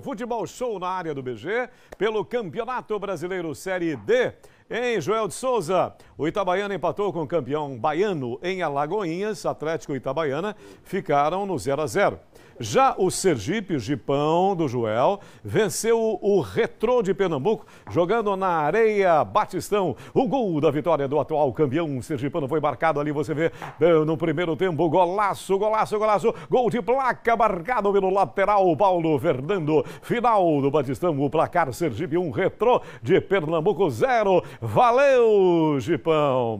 Futebol show na área do BG pelo Campeonato Brasileiro Série D. Em Joel de Souza? O Itabaiana empatou com o campeão baiano em Alagoinhas. Atlético e Itabaiana ficaram no 0 a 0. Já o Sergipe Gipão do Joel venceu o Retrô de Pernambuco, jogando na areia Batistão. O gol da vitória do atual campeão sergipano foi marcado ali, você vê, no primeiro tempo. Golaço, golaço, golaço. Gol de placa marcado pelo lateral Paulo Fernando. Final do Batistão, o placar Sergipe 1, um Retrô de Pernambuco 0. Valeu, Gipão. pão